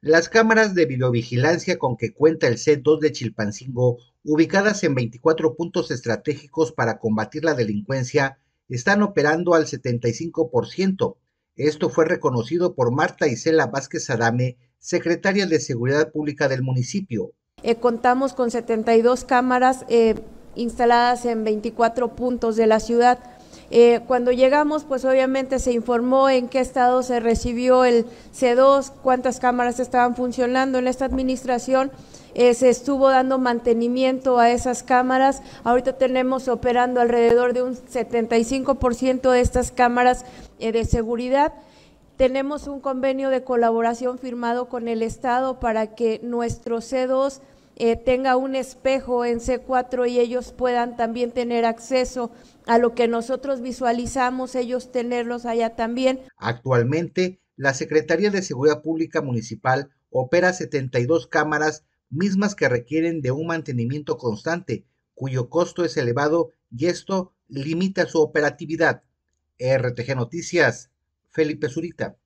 Las cámaras de videovigilancia con que cuenta el C2 de Chilpancingo, ubicadas en 24 puntos estratégicos para combatir la delincuencia, están operando al 75%. Esto fue reconocido por Marta Isela Vázquez Adame, secretaria de Seguridad Pública del municipio. Eh, contamos con 72 cámaras eh, instaladas en 24 puntos de la ciudad eh, cuando llegamos, pues obviamente se informó en qué estado se recibió el C2, cuántas cámaras estaban funcionando en esta administración. Eh, se estuvo dando mantenimiento a esas cámaras. Ahorita tenemos operando alrededor de un 75% de estas cámaras eh, de seguridad. Tenemos un convenio de colaboración firmado con el Estado para que nuestro C2 eh, tenga un espejo en C4 y ellos puedan también tener acceso a lo que nosotros visualizamos, ellos tenerlos allá también. Actualmente, la Secretaría de Seguridad Pública Municipal opera 72 cámaras, mismas que requieren de un mantenimiento constante, cuyo costo es elevado y esto limita su operatividad. RTG Noticias, Felipe Zurita.